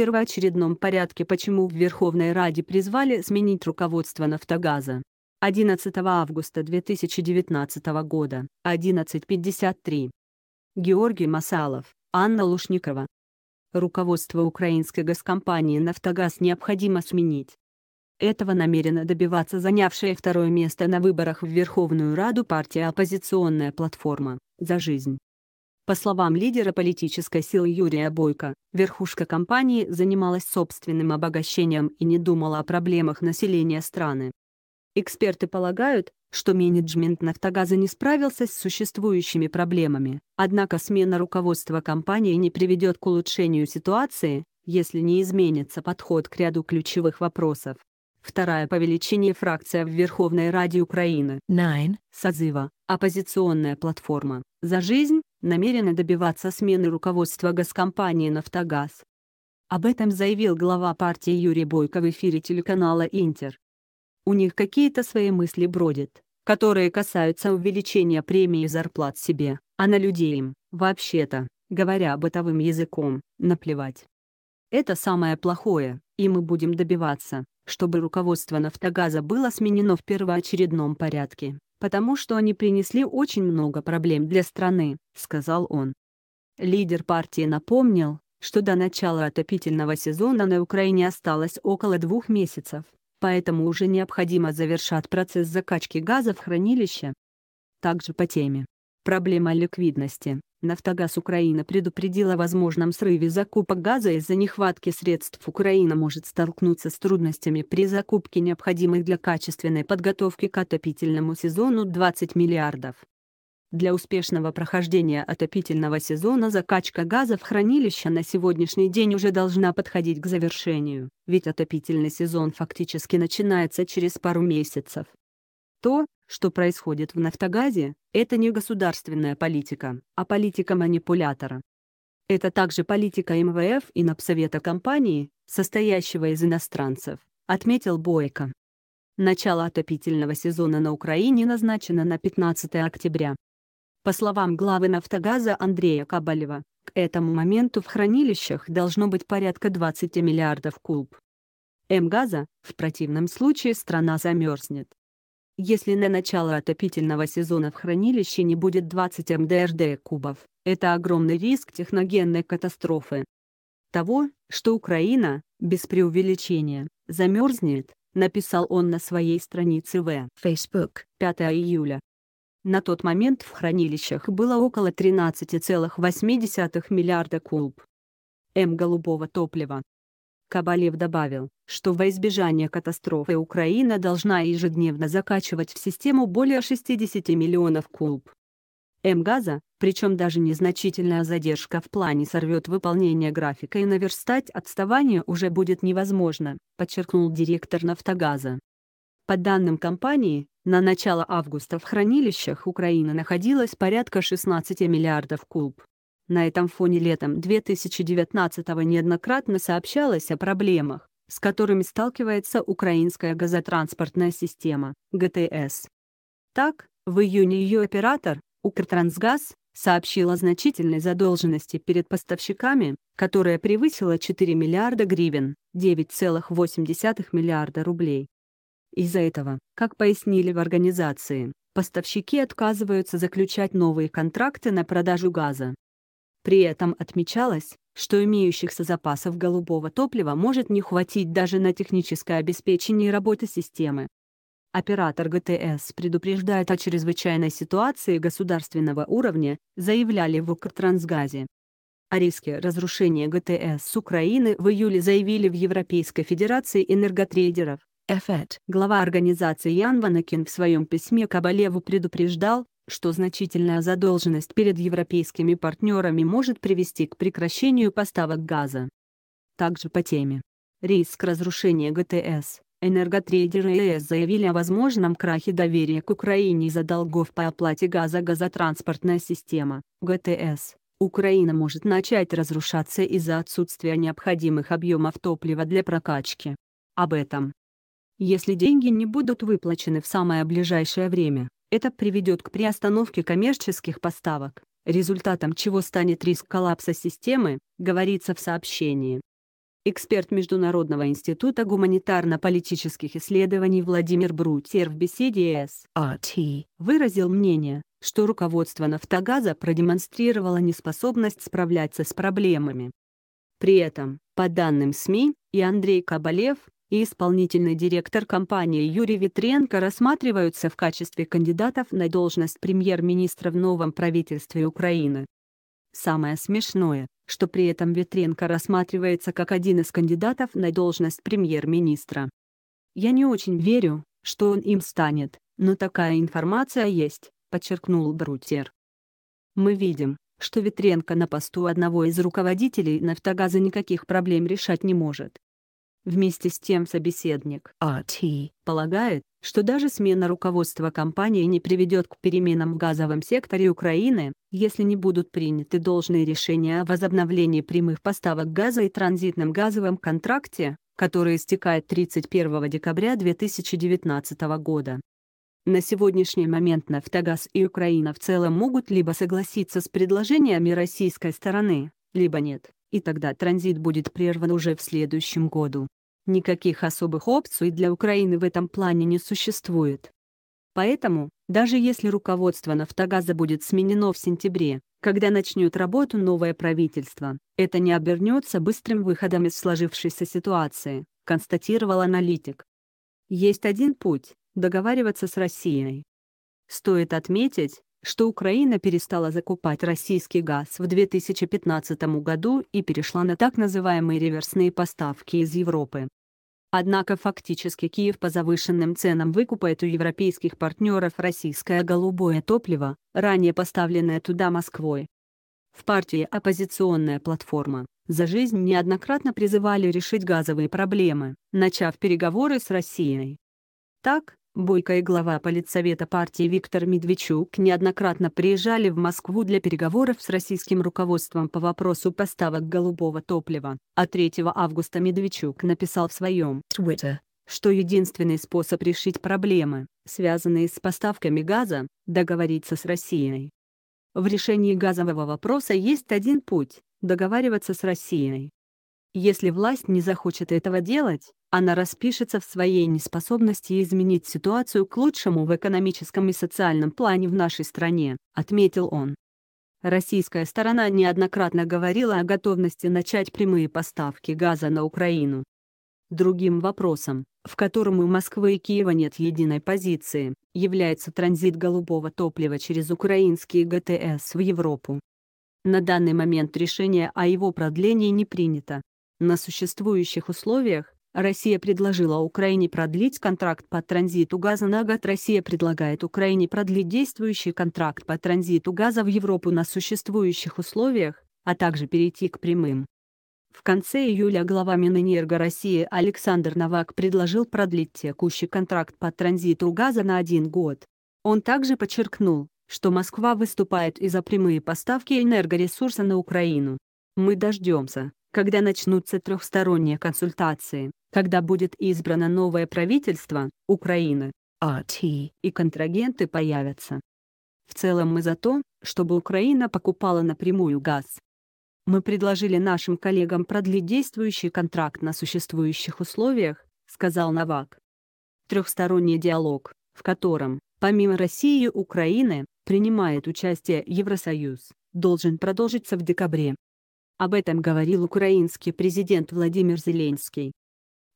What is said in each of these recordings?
первоочередном порядке почему в Верховной Раде призвали сменить руководство «Нафтогаза». 11 августа 2019 года, 11.53. Георгий Масалов, Анна Лушникова. Руководство украинской газкомпании «Нафтогаз» необходимо сменить. Этого намерена добиваться занявшая второе место на выборах в Верховную Раду партия «Оппозиционная платформа. За жизнь». По словам лидера политической силы Юрия Бойко, верхушка компании занималась собственным обогащением и не думала о проблемах населения страны. Эксперты полагают, что менеджмент «Нафтогаза» не справился с существующими проблемами, однако смена руководства компании не приведет к улучшению ситуации, если не изменится подход к ряду ключевых вопросов. Вторая по величине фракция в Верховной Раде Украины Найн созыва, оппозиционная платформа «За жизнь» намерены добиваться смены руководства газкомпании «Нафтогаз». Об этом заявил глава партии Юрий Бойко в эфире телеканала «Интер». У них какие-то свои мысли бродят, которые касаются увеличения премии и зарплат себе, а на людей им, вообще-то, говоря бытовым языком, наплевать. Это самое плохое, и мы будем добиваться, чтобы руководство «Нафтогаза» было сменено в первоочередном порядке потому что они принесли очень много проблем для страны», — сказал он. Лидер партии напомнил, что до начала отопительного сезона на Украине осталось около двух месяцев, поэтому уже необходимо завершать процесс закачки газа в хранилище. Также по теме Проблема ликвидности. Нафтогаз Украина предупредила о возможном срыве закупок газа из-за нехватки средств. Украина может столкнуться с трудностями при закупке необходимых для качественной подготовки к отопительному сезону 20 миллиардов. Для успешного прохождения отопительного сезона закачка газа в хранилище на сегодняшний день уже должна подходить к завершению, ведь отопительный сезон фактически начинается через пару месяцев. То, что происходит в «Нафтогазе», это не государственная политика, а политика манипулятора. Это также политика МВФ и Напсовета компании, состоящего из иностранцев, отметил Бойко. Начало отопительного сезона на Украине назначено на 15 октября. По словам главы «Нафтогаза» Андрея Кабалева, к этому моменту в хранилищах должно быть порядка 20 миллиардов куб. М-газа, в противном случае страна замерзнет. Если на начало отопительного сезона в хранилище не будет 20 МДРД кубов, это огромный риск техногенной катастрофы. Того, что Украина, без преувеличения, замерзнет, написал он на своей странице в Facebook 5 июля. На тот момент в хранилищах было около 13,8 миллиарда куб М голубого топлива. Кабалев добавил, что во избежание катастрофы Украина должна ежедневно закачивать в систему более 60 миллионов куб. М-газа, причем даже незначительная задержка в плане сорвет выполнение графика и наверстать отставание уже будет невозможно, подчеркнул директор «Нафтогаза». По данным компании, на начало августа в хранилищах Украины находилось порядка 16 миллиардов куб. На этом фоне летом 2019-го неоднократно сообщалось о проблемах, с которыми сталкивается украинская газотранспортная система, ГТС. Так, в июне ее оператор, Укртрансгаз, сообщил о значительной задолженности перед поставщиками, которая превысила 4 миллиарда гривен, 9,8 миллиарда рублей. Из-за этого, как пояснили в организации, поставщики отказываются заключать новые контракты на продажу газа, при этом отмечалось, что имеющихся запасов голубого топлива может не хватить даже на техническое обеспечение работы системы. Оператор ГТС предупреждает о чрезвычайной ситуации государственного уровня, заявляли в Укртрансгазе. О риске разрушения ГТС Украины в июле заявили в Европейской Федерации энерготрейдеров. ЭФЭД. Глава организации Ян Ванакин в своем письме Кабалеву предупреждал, что значительная задолженность перед европейскими партнерами может привести к прекращению поставок газа. Также по теме. Риск разрушения ГТС. Энерготрейдеры ЕС заявили о возможном крахе доверия к Украине из-за долгов по оплате газа газотранспортная система, ГТС. Украина может начать разрушаться из-за отсутствия необходимых объемов топлива для прокачки. Об этом. Если деньги не будут выплачены в самое ближайшее время, это приведет к приостановке коммерческих поставок, результатом чего станет риск коллапса системы, говорится в сообщении. Эксперт Международного института гуманитарно-политических исследований Владимир Брутер в беседе с RT а выразил мнение, что руководство «Нафтогаза» продемонстрировало неспособность справляться с проблемами. При этом, по данным СМИ, и Андрей Кабалев, и исполнительный директор компании Юрий Витренко рассматриваются в качестве кандидатов на должность премьер-министра в новом правительстве Украины. Самое смешное, что при этом Витренко рассматривается как один из кандидатов на должность премьер-министра. Я не очень верю, что он им станет, но такая информация есть, подчеркнул Брутер. Мы видим, что Витренко на посту одного из руководителей «Нафтогаза» никаких проблем решать не может. Вместе с тем собеседник RT а полагает, что даже смена руководства компании не приведет к переменам в газовом секторе Украины, если не будут приняты должные решения о возобновлении прямых поставок газа и транзитном газовом контракте, который истекает 31 декабря 2019 года. На сегодняшний момент «Нафтогаз» и Украина в целом могут либо согласиться с предложениями российской стороны, либо нет и тогда транзит будет прерван уже в следующем году. Никаких особых опций для Украины в этом плане не существует. Поэтому, даже если руководство «Нафтогаза» будет сменено в сентябре, когда начнет работу новое правительство, это не обернется быстрым выходом из сложившейся ситуации, констатировал аналитик. Есть один путь – договариваться с Россией. Стоит отметить, что Украина перестала закупать российский газ в 2015 году и перешла на так называемые реверсные поставки из Европы. Однако фактически Киев по завышенным ценам выкупает у европейских партнеров российское голубое топливо, ранее поставленное туда Москвой. В партии «Оппозиционная платформа» за жизнь неоднократно призывали решить газовые проблемы, начав переговоры с Россией. Так, Бойко и глава политсовета партии Виктор Медведчук неоднократно приезжали в Москву для переговоров с российским руководством по вопросу поставок голубого топлива, а 3 августа Медведчук написал в своем Twitter, что единственный способ решить проблемы, связанные с поставками газа, договориться с Россией. В решении газового вопроса есть один путь – договариваться с Россией. Если власть не захочет этого делать, она распишется в своей неспособности изменить ситуацию к лучшему в экономическом и социальном плане в нашей стране, отметил он. Российская сторона неоднократно говорила о готовности начать прямые поставки газа на Украину. Другим вопросом, в котором у Москвы и Киева нет единой позиции, является транзит голубого топлива через украинские ГТС в Европу. На данный момент решение о его продлении не принято. На существующих условиях Россия предложила Украине продлить контракт по транзиту газа на год. Россия предлагает Украине продлить действующий контракт по транзиту газа в Европу на существующих условиях, а также перейти к прямым. В конце июля глава Минэнерго России Александр Новак предложил продлить текущий контракт по транзиту газа на один год. Он также подчеркнул, что Москва выступает и за прямые поставки энергоресурса на Украину. Мы дождемся, когда начнутся трехсторонние консультации, когда будет избрано новое правительство Украины, АТИ и контрагенты появятся. В целом мы за то, чтобы Украина покупала напрямую газ. Мы предложили нашим коллегам продлить действующий контракт на существующих условиях, сказал Навак. Трехсторонний диалог, в котором, помимо России и Украины, принимает участие Евросоюз, должен продолжиться в декабре, об этом говорил украинский президент Владимир Зеленский.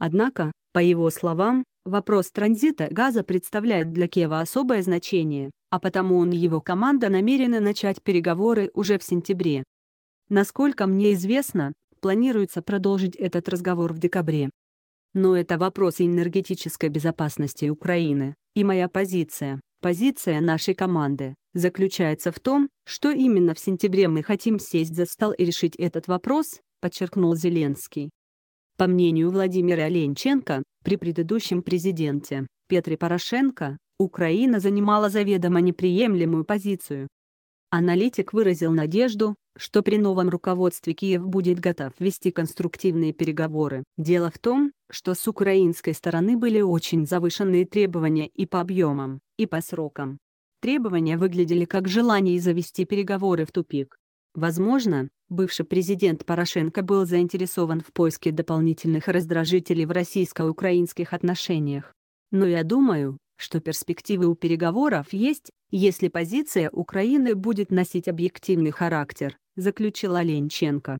Однако, по его словам, вопрос транзита газа представляет для Киева особое значение, а потому он и его команда намерены начать переговоры уже в сентябре. Насколько мне известно, планируется продолжить этот разговор в декабре. Но это вопрос энергетической безопасности Украины, и моя позиция, позиция нашей команды, заключается в том, что именно в сентябре мы хотим сесть за стол и решить этот вопрос, подчеркнул Зеленский. По мнению Владимира Ленченко, при предыдущем президенте Петре Порошенко Украина занимала заведомо неприемлемую позицию. Аналитик выразил надежду, что при новом руководстве Киев будет готов вести конструктивные переговоры. Дело в том, что с украинской стороны были очень завышенные требования и по объемам, и по срокам. Требования выглядели как желание завести переговоры в тупик. Возможно, бывший президент Порошенко был заинтересован в поиске дополнительных раздражителей в российско-украинских отношениях. Но я думаю, что перспективы у переговоров есть, если позиция Украины будет носить объективный характер, заключила Ленченко.